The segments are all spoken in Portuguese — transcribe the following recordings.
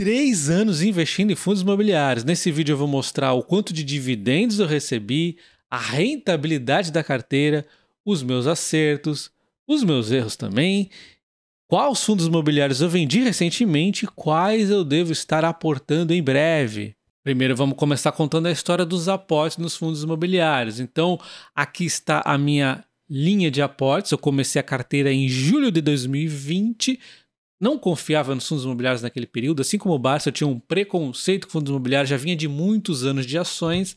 três anos investindo em fundos imobiliários. Nesse vídeo eu vou mostrar o quanto de dividendos eu recebi, a rentabilidade da carteira, os meus acertos, os meus erros também, quais fundos imobiliários eu vendi recentemente e quais eu devo estar aportando em breve. Primeiro vamos começar contando a história dos aportes nos fundos imobiliários. Então, aqui está a minha linha de aportes. Eu comecei a carteira em julho de 2020 não confiava nos fundos imobiliários naquele período, assim como o Barça tinha um preconceito com fundos imobiliários, já vinha de muitos anos de ações,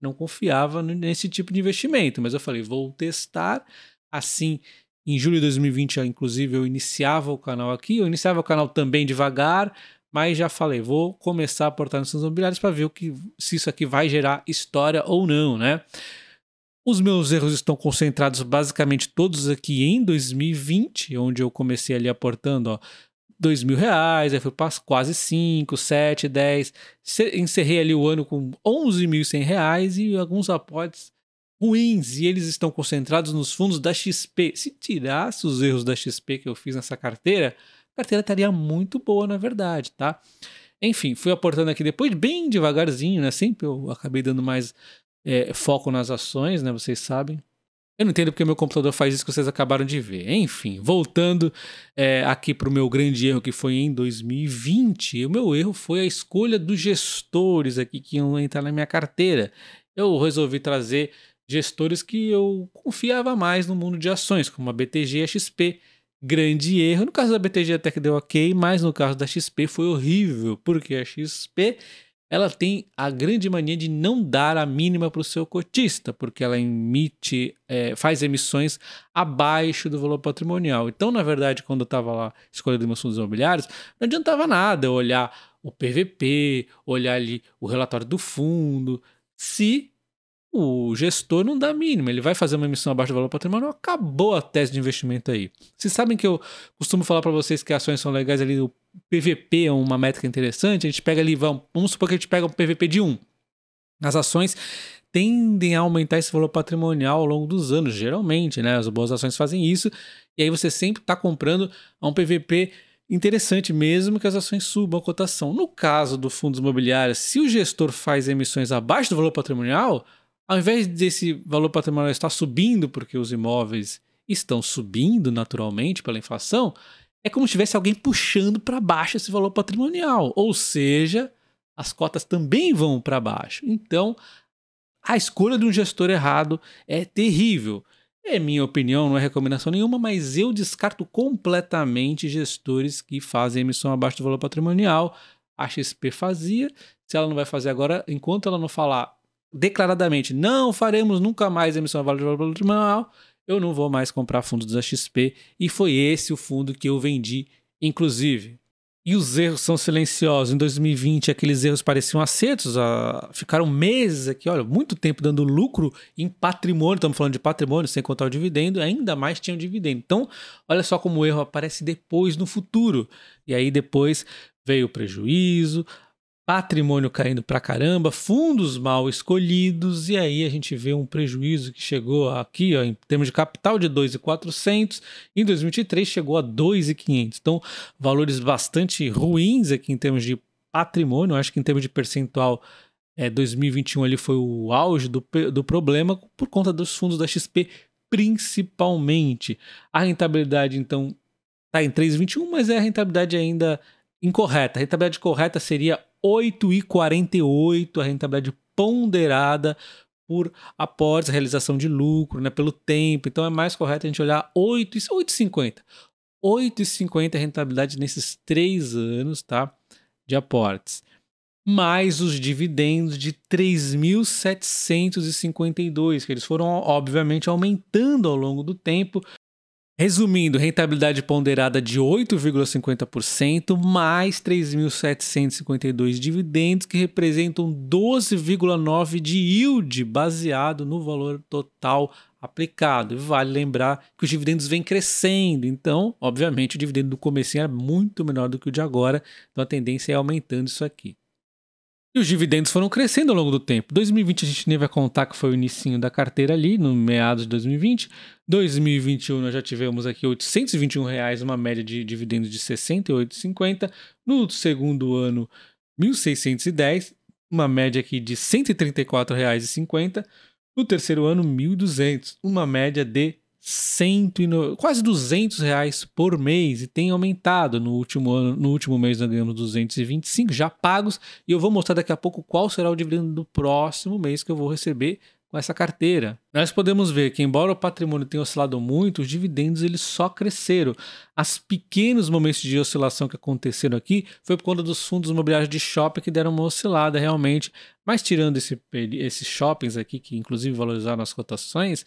não confiava nesse tipo de investimento. Mas eu falei, vou testar. Assim, em julho de 2020, inclusive, eu iniciava o canal aqui, eu iniciava o canal também devagar, mas já falei, vou começar a aportar nos fundos imobiliários para ver o que, se isso aqui vai gerar história ou não, né? Os meus erros estão concentrados basicamente todos aqui em 2020, onde eu comecei ali aportando, dois mil reais, aí fui para quase cinco, sete, dez. Encerrei ali o ano com onze mil reais e alguns aportes ruins. E eles estão concentrados nos fundos da XP. Se tirasse os erros da XP que eu fiz nessa carteira, a carteira estaria muito boa, na verdade, tá? Enfim, fui aportando aqui depois bem devagarzinho, né? Sempre eu acabei dando mais é, foco nas ações, né? Vocês sabem. Eu não entendo porque meu computador faz isso que vocês acabaram de ver. Enfim, voltando é, aqui para o meu grande erro que foi em 2020. O meu erro foi a escolha dos gestores aqui que iam entrar na minha carteira. Eu resolvi trazer gestores que eu confiava mais no mundo de ações, como a BTG e a XP. Grande erro. No caso da BTG até que deu ok, mas no caso da XP foi horrível, porque a XP ela tem a grande mania de não dar a mínima para o seu cotista, porque ela emite, é, faz emissões abaixo do valor patrimonial. Então, na verdade, quando eu estava lá escolhendo meus fundos imobiliários, não adiantava nada eu olhar o PVP, olhar ali o relatório do fundo, se o gestor não dá a mínima, ele vai fazer uma emissão abaixo do valor patrimonial, acabou a tese de investimento aí. Vocês sabem que eu costumo falar para vocês que ações são legais ali do PVP é uma métrica interessante, a gente pega ali, vamos, vamos supor que a gente pega um PVP de 1. As ações tendem a aumentar esse valor patrimonial ao longo dos anos, geralmente, né? As boas ações fazem isso, e aí você sempre está comprando a um PVP interessante mesmo que as ações subam a cotação. No caso do fundos imobiliários, se o gestor faz emissões abaixo do valor patrimonial, ao invés desse valor patrimonial estar subindo porque os imóveis estão subindo naturalmente pela inflação, é como se tivesse alguém puxando para baixo esse valor patrimonial, ou seja, as cotas também vão para baixo. Então, a escolha de um gestor errado é terrível. É minha opinião, não é recomendação nenhuma, mas eu descarto completamente gestores que fazem emissão abaixo do valor patrimonial. A XP fazia, se ela não vai fazer agora, enquanto ela não falar declaradamente não faremos nunca mais emissão abaixo do valor patrimonial, eu não vou mais comprar fundos da XP e foi esse o fundo que eu vendi, inclusive. E os erros são silenciosos. Em 2020, aqueles erros pareciam acertos, ah, ficaram meses aqui, olha, muito tempo dando lucro em patrimônio. Estamos falando de patrimônio, sem contar o dividendo, ainda mais tinha o dividendo. Então, olha só como o erro aparece depois, no futuro. E aí depois veio o prejuízo, patrimônio caindo pra caramba, fundos mal escolhidos, e aí a gente vê um prejuízo que chegou aqui, ó, em termos de capital, de 2,400, em 2023 chegou a 2,500. Então, valores bastante ruins aqui em termos de patrimônio, acho que em termos de percentual, é, 2021 ali foi o auge do, do problema por conta dos fundos da XP, principalmente. A rentabilidade, então, está em 3,21, mas é a rentabilidade ainda incorreta. A rentabilidade correta seria 8,48 a rentabilidade ponderada por aportes, realização de lucro, né, pelo tempo. Então é mais correto a gente olhar 8,50. 8,50 é a rentabilidade nesses três anos tá, de aportes. Mais os dividendos de 3.752, que eles foram, obviamente, aumentando ao longo do tempo, Resumindo, rentabilidade ponderada de 8,50% mais 3.752 dividendos que representam 12,9 de yield baseado no valor total aplicado. E vale lembrar que os dividendos vêm crescendo, então, obviamente, o dividendo do começo era muito menor do que o de agora, então a tendência é aumentando isso aqui. E os dividendos foram crescendo ao longo do tempo. 2020 a gente nem vai contar que foi o início da carteira ali, no meados de 2020. 2021 nós já tivemos aqui 821, reais, uma média de dividendos de 68,50. No segundo ano, 1.610, uma média aqui de R$ 134,50. No terceiro ano, 1.200, uma média de 109, quase 200 reais por mês e tem aumentado. No último, ano, no último mês nós ganhamos 225 já pagos e eu vou mostrar daqui a pouco qual será o dividendo do próximo mês que eu vou receber com essa carteira. Nós podemos ver que, embora o patrimônio tenha oscilado muito, os dividendos eles só cresceram. As pequenos momentos de oscilação que aconteceram aqui foi por conta dos fundos imobiliários de shopping que deram uma oscilada realmente. Mas tirando esse, esses shoppings aqui, que inclusive valorizaram as cotações,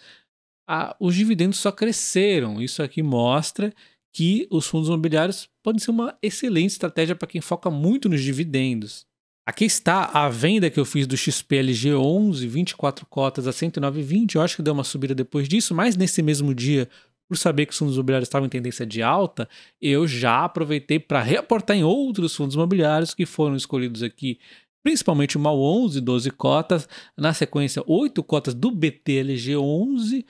a, os dividendos só cresceram. Isso aqui mostra que os fundos imobiliários podem ser uma excelente estratégia para quem foca muito nos dividendos. Aqui está a venda que eu fiz do XPLG 11, 24 cotas a 109,20. Eu acho que deu uma subida depois disso, mas nesse mesmo dia, por saber que os fundos imobiliários estavam em tendência de alta, eu já aproveitei para reportar em outros fundos imobiliários que foram escolhidos aqui, principalmente o MAL 11, 12 cotas, na sequência 8 cotas do BTLG 11,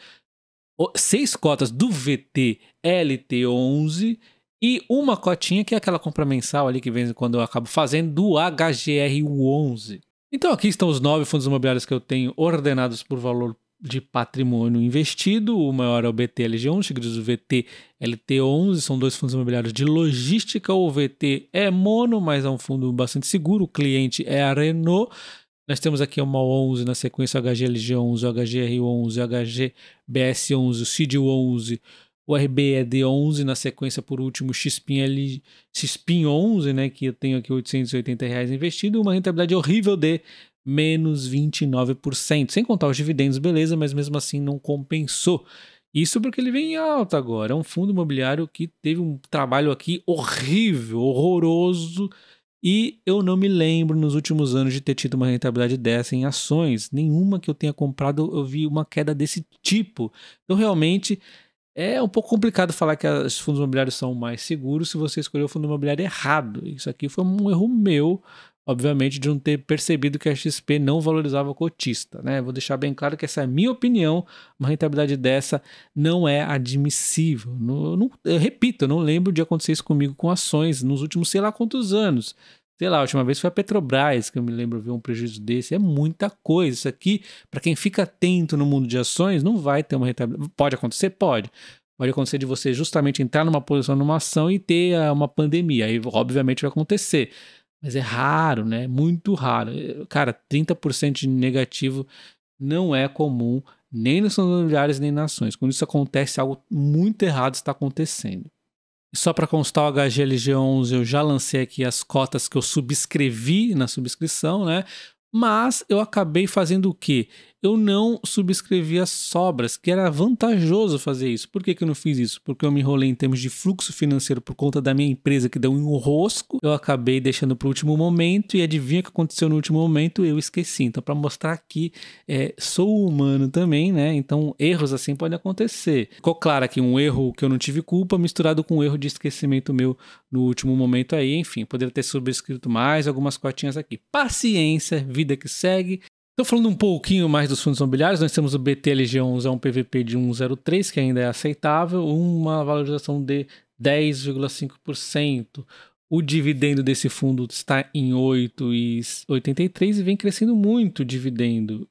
seis cotas do VT LT11 e uma cotinha, que é aquela compra mensal ali que vem quando eu acabo fazendo, do HGR11. Então aqui estão os nove fundos imobiliários que eu tenho ordenados por valor de patrimônio investido. O maior é o BTLG1, seguidos do VTLT11. São dois fundos imobiliários de logística. O VT é mono, mas é um fundo bastante seguro. O cliente é a Renault. Nós temos aqui uma 11 na sequência, o HGLG11, o HGR11, o HGBS11, o CID11, o RBED11 na sequência, por último, o XPIN, 11 né, que eu tenho aqui 880 reais investido, uma rentabilidade horrível de menos 29%. Sem contar os dividendos, beleza, mas mesmo assim não compensou. Isso porque ele vem em alta agora. É um fundo imobiliário que teve um trabalho aqui horrível, horroroso, e eu não me lembro nos últimos anos de ter tido uma rentabilidade dessa em ações. Nenhuma que eu tenha comprado eu vi uma queda desse tipo. Então, realmente, é um pouco complicado falar que os fundos imobiliários são mais seguros se você escolheu o fundo imobiliário errado. Isso aqui foi um erro meu obviamente, de não ter percebido que a XP não valorizava o cotista. Né? Vou deixar bem claro que essa é a minha opinião, uma rentabilidade dessa não é admissível. Não, não, eu repito, eu não lembro de acontecer isso comigo com ações nos últimos sei lá quantos anos. Sei lá, a última vez foi a Petrobras que eu me lembro ver um prejuízo desse. É muita coisa. Isso aqui, para quem fica atento no mundo de ações, não vai ter uma rentabilidade. Pode acontecer? Pode. Pode acontecer de você justamente entrar numa posição numa ação e ter ah, uma pandemia. Aí, obviamente, vai acontecer. Mas é raro, né? Muito raro. Eh, cara, 30% de negativo não é comum, nem nos familiares, nem nações. Quando isso acontece, algo muito errado está acontecendo. E só para constar o HGLG11, eu já lancei aqui as cotas que eu subscrevi na subscrição, né? Mas eu acabei fazendo o quê? eu não subscrevi as sobras, que era vantajoso fazer isso. Por que, que eu não fiz isso? Porque eu me enrolei em termos de fluxo financeiro por conta da minha empresa, que deu um rosco. Eu acabei deixando para o último momento e adivinha o que aconteceu no último momento? Eu esqueci. Então, para mostrar que é, sou humano também, né? Então, erros assim podem acontecer. Ficou claro aqui um erro que eu não tive culpa, misturado com um erro de esquecimento meu no último momento aí. Enfim, poderia ter subscrito mais algumas cotinhas aqui. Paciência, vida que segue. Então, falando um pouquinho mais dos fundos imobiliários, nós temos o BTLG 11 é um PVP de 1,03, que ainda é aceitável, uma valorização de 10,5%. O dividendo desse fundo está em 8,83 e vem crescendo muito o dividendo.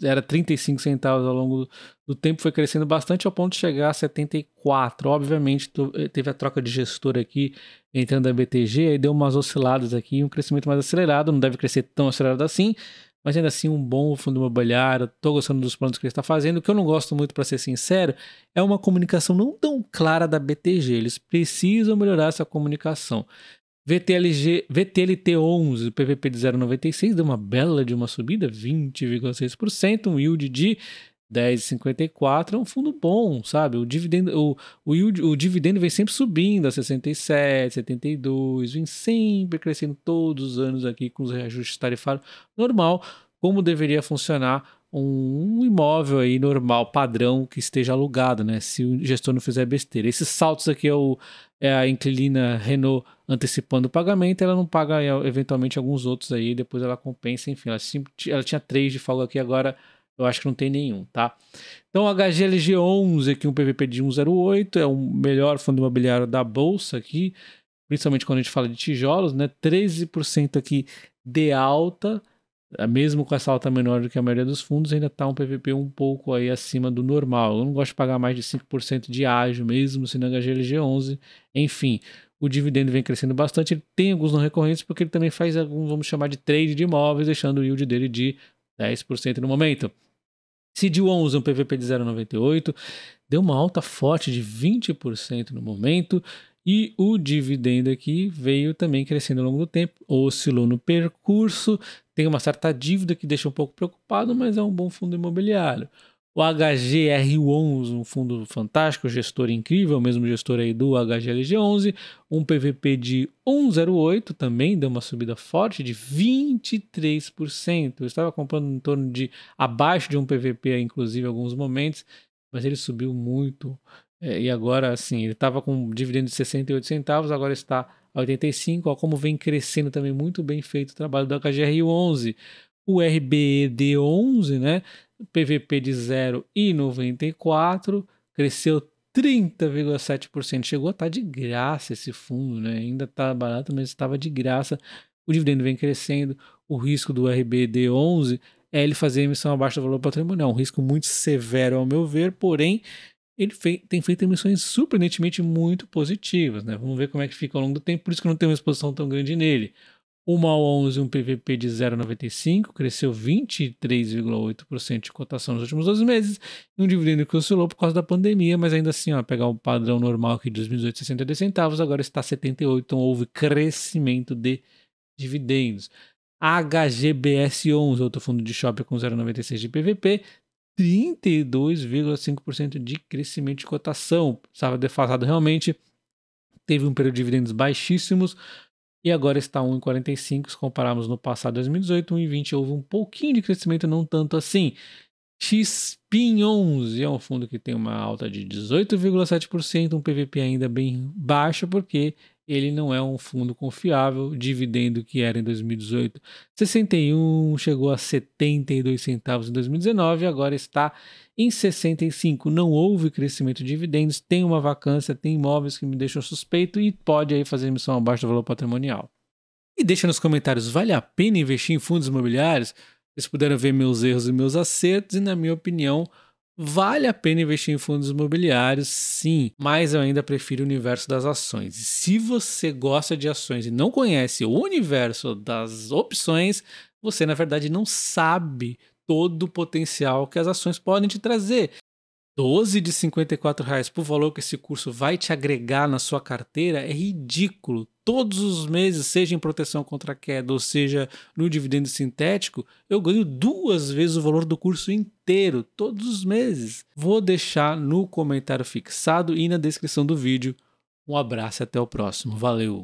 Era 35 centavos ao longo do tempo, foi crescendo bastante ao ponto de chegar a 74. Obviamente, eh, teve a troca de gestor aqui, entrando a BTG, aí deu umas osciladas aqui, um crescimento mais acelerado, não deve crescer tão acelerado assim, mas ainda assim um bom fundo imobiliário, tô gostando dos planos que ele está fazendo. O que eu não gosto muito, para ser sincero, é uma comunicação não tão clara da BTG. Eles precisam melhorar essa comunicação. VTLG, VTLT11, PVP de 0,96, deu uma bela de uma subida, 20,6%, um yield de 10,54 é um fundo bom, sabe? O dividendo, o, o, o dividendo vem sempre subindo a 67, 72, vem sempre crescendo todos os anos aqui com os reajustes tarifários. Normal, como deveria funcionar um imóvel aí normal, padrão, que esteja alugado, né? Se o gestor não fizer besteira. Esses saltos aqui é, o, é a inclina Renault antecipando o pagamento, ela não paga é, eventualmente alguns outros aí, depois ela compensa, enfim. Ela, ela tinha três de folga aqui, agora eu acho que não tem nenhum, tá? Então, HGLG11 aqui, um PVP de 108, é o melhor fundo imobiliário da bolsa aqui, principalmente quando a gente fala de tijolos, né? 13% aqui de alta, é, mesmo com essa alta menor do que a maioria dos fundos, ainda está um PVP um pouco aí acima do normal. Eu não gosto de pagar mais de 5% de ágio, mesmo se na HGLG11. Enfim, o dividendo vem crescendo bastante. Ele tem alguns não recorrentes, porque ele também faz algum, vamos chamar de trade de imóveis, deixando o yield dele de 10% no momento. Cid1 usa um PVP de 0,98, deu uma alta forte de 20% no momento, e o dividendo aqui veio também crescendo ao longo do tempo, oscilou no percurso, tem uma certa dívida que deixa um pouco preocupado, mas é um bom fundo imobiliário. O HGR11, um fundo fantástico, gestor incrível, mesmo gestor aí do HGLG11. Um PVP de 108 também deu uma subida forte de 23%. Eu estava comprando em torno de abaixo de um PVP, inclusive, em alguns momentos, mas ele subiu muito. É, e agora, assim, ele estava com um dividendo de 68 centavos, agora está a 85. Ó, como vem crescendo também muito bem feito o trabalho do HGR11. O RBED11, né? PVP de 0,94, cresceu 30,7%. Chegou a estar tá de graça esse fundo, né? Ainda está barato, mas estava de graça. O dividendo vem crescendo, o risco do RBD11 é ele fazer emissão abaixo do valor patrimonial, é um risco muito severo ao meu ver, porém ele fei tem feito emissões surpreendentemente muito positivas, né? Vamos ver como é que fica ao longo do tempo, por isso que eu não tenho uma exposição tão grande nele. Uma ao 11, um PVP de 0,95, cresceu 23,8% de cotação nos últimos 12 meses, e um dividendo que oscilou por causa da pandemia, mas ainda assim, ó, pegar o um padrão normal aqui de 2018, 62 centavos, agora está 78, então houve crescimento de dividendos. HGBS11, outro fundo de shopping com 0,96 de PVP, 32,5% de crescimento de cotação, estava defasado realmente, teve um período de dividendos baixíssimos, e agora está 1,45. Se compararmos no passado 2018, 1,20 houve um pouquinho de crescimento, não tanto assim. XPIN11 é um fundo que tem uma alta de 18,7%, um PVP ainda bem baixo, porque ele não é um fundo confiável. Dividendo que era em 2018, 61, chegou a 72 centavos em 2019, agora está em 65. Não houve crescimento de dividendos, tem uma vacância, tem imóveis que me deixam suspeito e pode aí fazer emissão abaixo do valor patrimonial. E deixa nos comentários, vale a pena investir em fundos imobiliários? Vocês puderam ver meus erros e meus acertos e na minha opinião, Vale a pena investir em fundos imobiliários, sim, mas eu ainda prefiro o universo das ações. E se você gosta de ações e não conhece o universo das opções, você na verdade não sabe todo o potencial que as ações podem te trazer. 12 de 54 reais por valor que esse curso vai te agregar na sua carteira é ridículo. Todos os meses, seja em proteção contra queda ou seja no dividendo sintético, eu ganho duas vezes o valor do curso inteiro, todos os meses. Vou deixar no comentário fixado e na descrição do vídeo. Um abraço e até o próximo. Valeu!